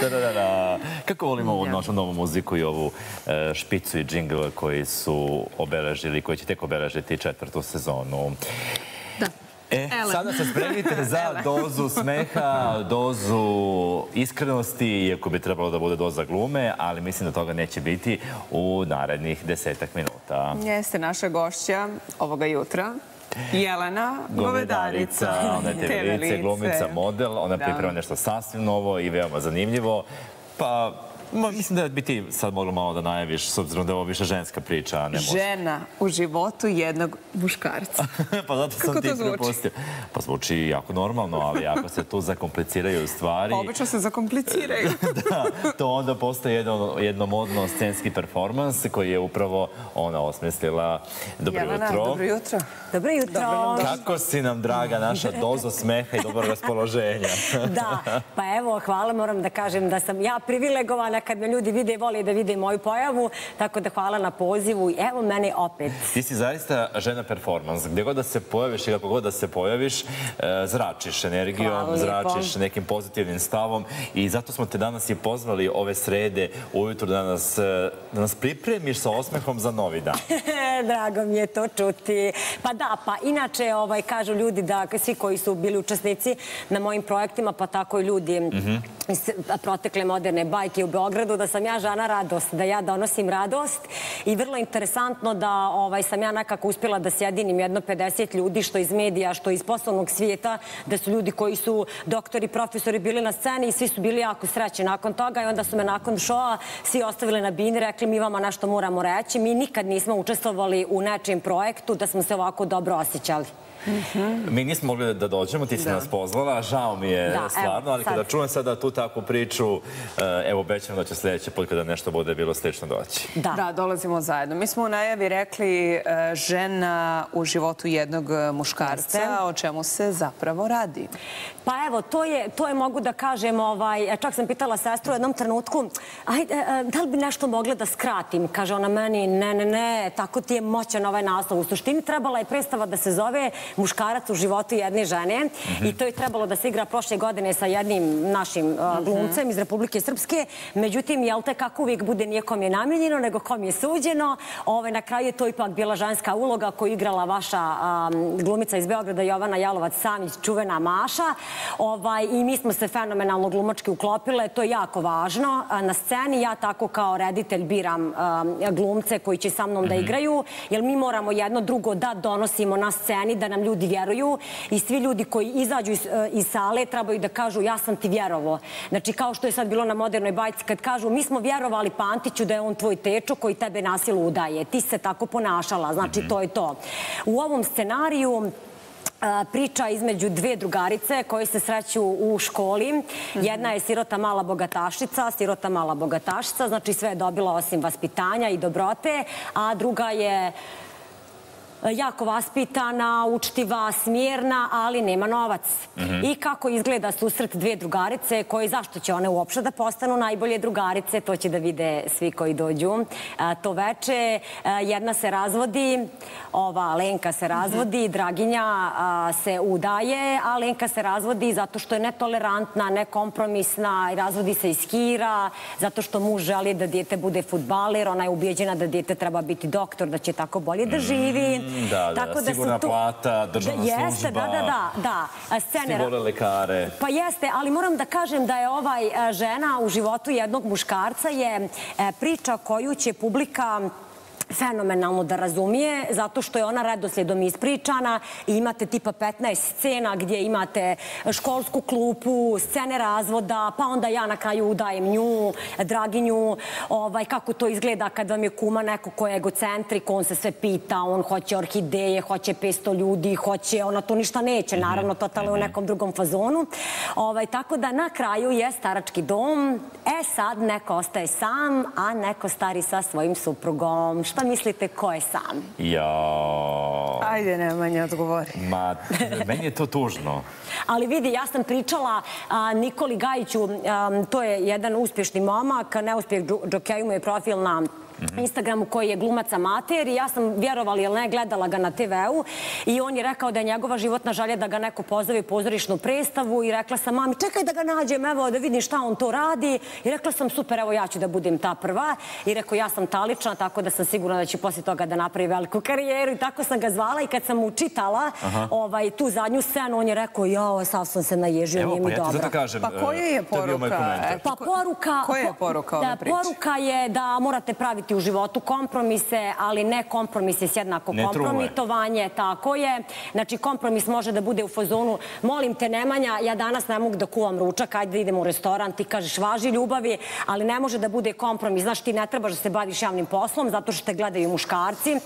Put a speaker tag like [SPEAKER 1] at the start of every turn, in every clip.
[SPEAKER 1] Da, da, da. Kako volimo ovu našu novu muziku i ovu e, špicu i džingle koji su obeležili, koji će tek obeležiti četvrtu sezonu. Da. E, Sada se spremite za dozu smeha, dozu iskrenosti, iako bi trebalo da bude doza glume, ali mislim da toga neće biti u narednih desetak minuta.
[SPEAKER 2] Jeste naša gošća ovoga jutra, Jelena Govedarica. Ona je tevilice, glumica,
[SPEAKER 1] model. Ona priprema nešto sasvim novo i veoma zanimljivo. Pa... Mislim da bi ti sad mogla malo da najaviš, s obzirom da je ovo više ženska priča.
[SPEAKER 2] Žena u životu jednog muškarca.
[SPEAKER 1] Pa zato sam ti prepustio. Pa zvuči jako normalno, ali ako se tu zakompliciraju stvari...
[SPEAKER 2] Obično se zakompliciraju.
[SPEAKER 1] Da, to onda postoje jedno modno scenski performans koji je upravo ona osmislila. Dobro jutro. Dobro
[SPEAKER 2] jutro. Dobro jutro.
[SPEAKER 1] Kako si nam draga naša doza smeha i dobro raspoloženja. Da,
[SPEAKER 2] pa evo, hvala, moram da kažem da sam ja privilegovana nekad me ljudi vide i vole da vide moju pojavu, tako da hvala na pozivu i evo mene opet.
[SPEAKER 1] Ti si zaista žena performans. Gdje god da se pojaviš i kako god da se pojaviš, e, zračiš energijom, zračiš nekim pozitivnim stavom i zato smo te danas i pozvali ove srede ujutru da nas e, pripremiš sa osmehom za novi dan.
[SPEAKER 2] Drago mi je to čuti. Pa da, pa inače ovaj, kažu ljudi da svi koji su bili učesnici na mojim projektima, pa tako i ljudi mhm protekle moderne bajke u Beogradu, da sam ja žena radost, da ja donosim radost i vrlo interesantno da ovaj, sam ja nekako uspjela da sjedinim jedno 50 ljudi što iz medija, što iz poslovnog svijeta, da su ljudi koji su doktori, profesori bili na sceni i svi su bili jako sreći nakon toga i onda su me nakon šoa svi ostavili na bini, rekli mi vama nešto moramo reći, mi nikad nismo učestvovali u nečijem projektu da smo se ovako dobro osjećali. Mhm.
[SPEAKER 1] Mi nismo mogli da dođemo, ti si nas pozvala, žao mi je stvarno, ali kada čujem sada tu takvu priču, eh, evo, obećam da će sljedeći put kada nešto bude bilo slično doći.
[SPEAKER 2] Da, dolazimo zajedno. Mi smo u najavi rekli eh, žena u životu jednog eh, muškarca, o čemu se zapravo radi. Pa evo, to je mogu da kažem, ovaj, čak sam pitala sestru u jednom trenutku, da li bi nešto mogla da skratim? Kaže ona meni, ne, ne, ne, tako ti je moćan ovaj naslov. U suštini trebala je predstava da se zove muškarac u životu jedne žene i to je trebalo da se igra prošle godine sa jednim našim glumcem iz Republike Srpske. Međutim, jel te kako uvijek bude nijekom je namiljeno, nego kom je suđeno? Na kraju je to ipak bila ženska uloga koju igrala vaša glumica iz Beograda, Jovana Jalovac, Samić, čuvena Maša. Ovaj, I mi smo se fenomenalno glumački uklopile. To je jako važno. Na sceni ja tako kao reditelj biram glumce koji će sa mnom da mhm. igraju, jer mi moramo jedno drugo da donosimo na sceni, da nam ljudi vjeruju i svi ljudi koji izađu eh, iz sale trebaju da kažu ja sam ti vjerovo. Znači kao što je sad bilo na modernoj bajci kad kažu mi smo vjerovali Pantiću da je on tvoj tečo koji tebe nasilu udaje. Ti se tako ponašala, znači to je to. U ovom scenariju eh, priča između dve drugarice koje se sreću u školi. Jedna je sirota mala bogatašica, sirota mala bogatašica, znači sve je dobila osim vaspitanja i dobrote, a druga je E, jako vaspitana, učtiva, smjerna, ali nema novac. Mhm. I kako izgleda susret dvije drugarice, koji zašto će one uopšte da postanu najbolje drugarice, to će da vide svi koji dođu. E, to veče, e, jedna se razvodi, ova Lenka se razvodi, mhm. Draginja se udaje, a Lenka se razvodi zato što je netolerantna, nekompromisna, razvodi se iz Kira, zato što muž želi da djete bude futbaler, ona je ubijeđena da djete treba biti doktor, da će tako bolje da živi. Mhm da, da, sigurna
[SPEAKER 1] plata, državna služba. Jeste, da, da,
[SPEAKER 2] da, da. Sigurne lekare. Pa jeste, ali moram da kažem da je ovaj e, žena u životu jednog muškarca je e, priča koju će publika fenomenalno da razumije, zato što je ona redosljedom ispričana i imate tipa 15 scena gdje imate školsku klupu, scene razvoda, pa onda ja na kraju udajem nju, draginju, ovaj, kako to izgleda kad vam je kuma neko ko je egocentrik, on se sve pita, on hoće orhideje, hoće 500 ljudi, hoće, ona to ništa neće, mhm. naravno, totalno u mhm. nekom drugom fazonu. Ovaj, tako da na kraju je starački dom, e sad neko ostaje sam, a neko stari sa svojim suprugom. Šta šta pa mislite ko je sam?
[SPEAKER 1] Ja...
[SPEAKER 2] Ajde, nema nje odgovori.
[SPEAKER 1] Ma, meni je to tužno.
[SPEAKER 2] Ali vidi, ja sam pričala Nikoli Gajiću, to je jedan uspješni momak, neuspjeh Džokeju mu je profil na Mhm. Instagramu koji je glumac amater i ja sam vjerovala ili ne gledala ga na TV-u i on je rekao da je njegova životna žalja da ga neko pozove u pozorišnu prestavu i rekla sam mami čekaj da ga nađem evo da vidim šta on to radi i rekla sam super evo ja ću da budem ta prva i rekao ja sam talična tako da sam sigurna da će poslije toga da napravi veliku karijeru i tako sam ga zvala i kad sam mu čitala ovaj, tu zadnju scenu on je rekao ja, sad sam se naježio nije mi dobro.
[SPEAKER 1] Pa koja je poruka? Pa
[SPEAKER 2] poruka... je poruka? Poruka je da morate praviti praviti u životu kompromise, ali ne kompromise s jednako kompromitovanje, tako je. Znači, kompromis može da bude u fazonu, molim te Nemanja, ja danas ne mogu da kuvam ručak, ajde da idem u restoran, ti kažeš važi ljubavi, ali ne može da bude kompromis. Znaš, ti ne trebaš da se baviš javnim poslom, zato što te gledaju muškarci.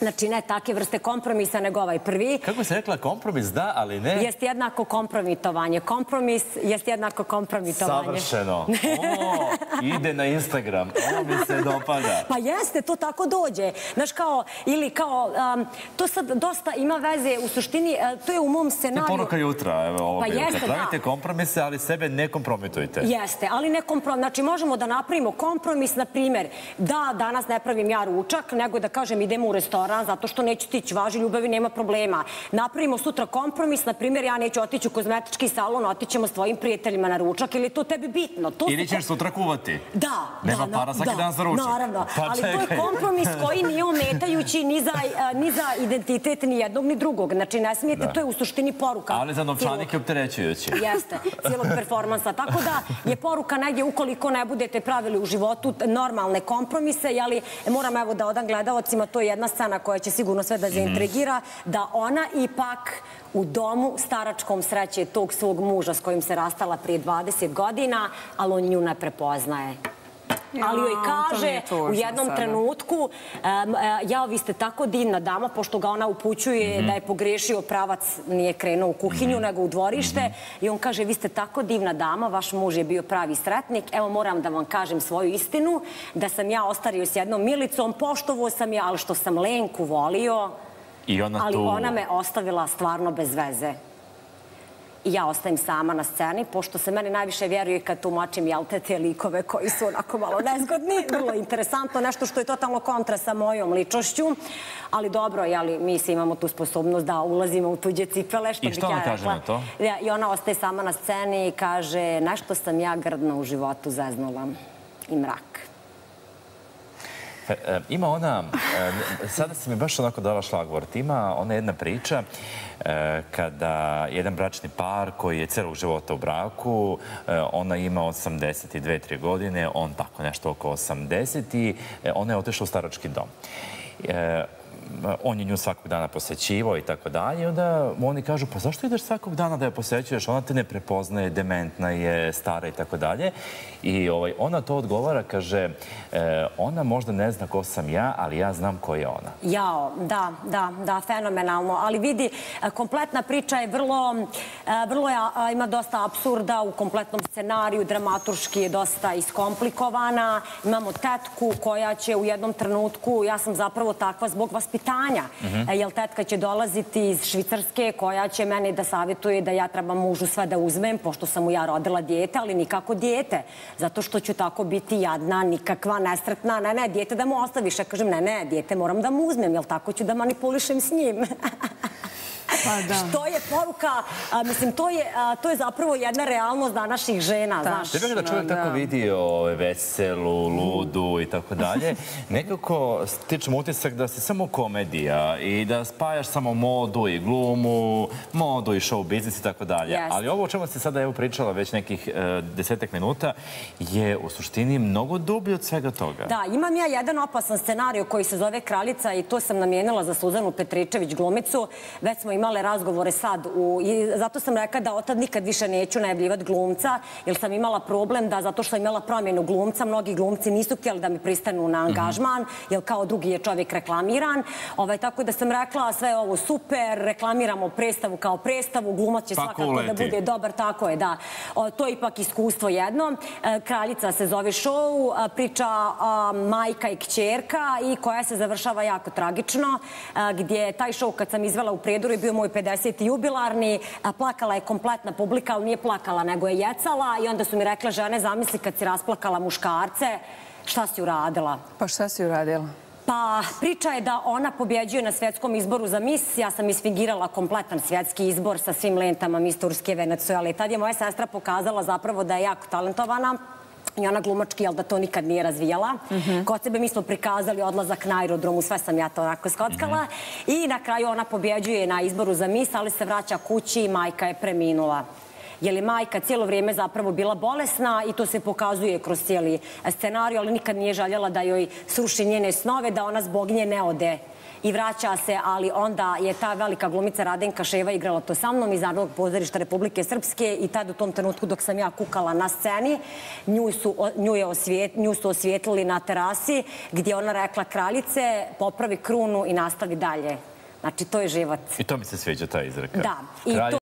[SPEAKER 2] Znači, ne takve vrste kompromisa, nego ovaj prvi.
[SPEAKER 1] Kako se rekla, kompromis da, ali ne? Jeste
[SPEAKER 2] jednako kompromitovanje. Kompromis jeste jednako kompromitovanje. Savršeno. O,
[SPEAKER 1] Ide na Instagram. Ovo mi se dopada.
[SPEAKER 2] Pa jeste, to tako dođe. Znaš, kao, ili kao, um, to sad dosta ima veze u suštini, e, to je u mom scenariju. To je poruka
[SPEAKER 1] jutra, evo ovo. Pa jeste, da. Pravite kompromise, ali sebe ne kompromitujte.
[SPEAKER 2] Jeste, ali ne kompromis. Znači, možemo da napravimo kompromis, na primjer, da danas ne pravim ja ručak, nego da kažem idemo u restoran umoran zato što neće tići, važi ljubavi, nema problema. Napravimo sutra kompromis, na primjer, ja neću otići u kozmetički salon, otićemo s tvojim prijateljima na ručak, ili je to tebi bitno?
[SPEAKER 1] Ili ćeš sutra kuvati?
[SPEAKER 2] Da. Nema para svaki dan za ručak? Naravno, pa ali to je kompromis koji nije ometajući ni za identitet ni jednog ni drugog. Znači, ne smijete, to je u suštini poruka. Ali za novčanike
[SPEAKER 1] opterećujući.
[SPEAKER 2] Jeste, cijelog performansa. Tako da je poruka negdje ukoliko ne budete pravili u životu normalne kompromise, ali moram evo da odam gledalocima, to je jedna scena koja će sigurno sve da mhm. zaintrigira, da ona ipak u domu staračkom sreće tog svog muža s kojim se rastala prije 20 godina, ali on nju ne prepoznaje ali joj kaže u jednom trenutku e, ja, vi ste tako divna dama, pošto ga ona upućuje mhm. da je pogrešio pravac, nije krenuo u kuhinju, mhm. nego u dvorište. Mhm. I on kaže, vi ste tako divna dama, vaš muž je bio pravi sretnik. Evo, moram da vam kažem svoju istinu, da sam ja ostario s jednom milicom, poštovo sam je, ali što sam Lenku volio,
[SPEAKER 1] ali ona me
[SPEAKER 2] ostavila stvarno bez veze ja ostajem sama na sceni, pošto se mene najviše vjeruje kad tumačim jel te te likove koji su onako malo nezgodni. Vrlo interesantno, nešto što je totalno kontra sa mojom ličošću. Ali dobro, jel, mi se imamo tu sposobnost da ulazimo u tuđe cipele. Što I što ona ja kaže na to? Ja, I ona ostaje sama na sceni i kaže nešto sam ja grdno u životu zeznula i mrak.
[SPEAKER 1] E, e, ima ona, e, sada si mi baš onako dala šlagvort, ima ona jedna priča kada jedan bračni par koji je celog života u braku, ona ima 82-3 godine, on tako nešto oko 80 i ona je otešla u starački dom on je nju svakog dana posećivao i tako dalje. I onda oni kažu, pa zašto ideš svakog dana da je posećuješ? Ona te ne prepoznaje, dementna je, stara i tako dalje. I ovaj, ona to odgovara, kaže, e, ona možda ne zna ko sam ja, ali ja znam ko je ona.
[SPEAKER 2] Jao, da, da, da, fenomenalno. Ali vidi, kompletna priča je vrlo, e, vrlo ima dosta absurda u kompletnom scenariju, dramaturški je dosta iskomplikovana. Imamo tetku koja će u jednom trenutku, ja sam zapravo takva zbog vaspitanja, vaspitanja. Mhm. E, jel tetka će dolaziti iz Švicarske koja će meni da savjetuje da ja trebam mužu sve da uzmem pošto sam mu ja rodila dijete, ali nikako dijete. Zato što ću tako biti jadna, nikakva, nestretna. Ne, ne, dijete da mu ostaviš. Ja kažem, ne, ne, dijete moram da mu uzmem. Jel tako ću da manipulišem s njim? Pa što je poruka, mislim, to je, to je zapravo jedna realnost današnjih žena. Da. Znaš? Treba da čovjek
[SPEAKER 1] tako vidi o veselu, ludu i tako dalje. Nekako stičem utisak da si samo komedija i da spajaš samo modu i glumu, modu i show biznis i tako dalje. Ali ovo o čemu si sada evo pričala već nekih uh, desetak minuta je u suštini mnogo dublje od svega toga.
[SPEAKER 2] Da, imam ja jedan opasan scenariju koji se zove Kraljica i to sam namijenila za Suzanu Petričević glumicu. Već smo imali imale razgovore sad. U, i zato sam rekla da od tad nikad više neću najavljivati glumca, jer sam imala problem da zato što sam imala promjenu glumca, mnogi glumci nisu htjeli da mi pristanu na mhm. angažman, mm -hmm. jer kao drugi je čovjek reklamiran. Ovaj, tako da sam rekla sve je ovo super, reklamiramo predstavu kao predstavu, glumac će pa svakako kuleti. da bude dobar, tako je, da. O, to je ipak iskustvo jedno. E, Kraljica se zove šou, priča a, majka i kćerka i koja se završava jako tragično, a, gdje taj show kad sam izvela u predoru je bio moj 50. jubilarni. Plakala je kompletna publika, ali nije plakala, nego je jecala. I onda su mi rekla, žene, zamisli kad si rasplakala muškarce, šta si uradila? Pa šta si uradila? Pa priča je da ona pobjeđuje na svjetskom izboru za mis. Ja sam isfigirala kompletan svjetski izbor sa svim lentama mis Turske, Venecuela. I tad je moja sestra pokazala zapravo da je jako talentovana. I ona glumački, jel da to nikad nije razvijala. Mhm. Kod sebe mi smo prikazali odlazak na aerodromu, sve sam ja to onako skockala. Mhm. I na kraju ona pobjeđuje na izboru za mis, ali se vraća kući i majka je preminula. Jer je majka cijelo vrijeme zapravo bila bolesna i to se pokazuje kroz cijeli scenariju, ali nikad nije žaljala da joj sruši njene snove, da ona zbog nje ne ode i vraća se, ali onda je ta velika glumica Radenka Ševa igrala to sa mnom iz Narodnog pozorišta Republike Srpske i tad u tom trenutku dok sam ja kukala na sceni, nju su osvijetlili na terasi gdje ona rekla kraljice, popravi krunu i nastavi dalje. Znači, to je život. I to mi se
[SPEAKER 1] sviđa, ta izreka. Da. Kraljice,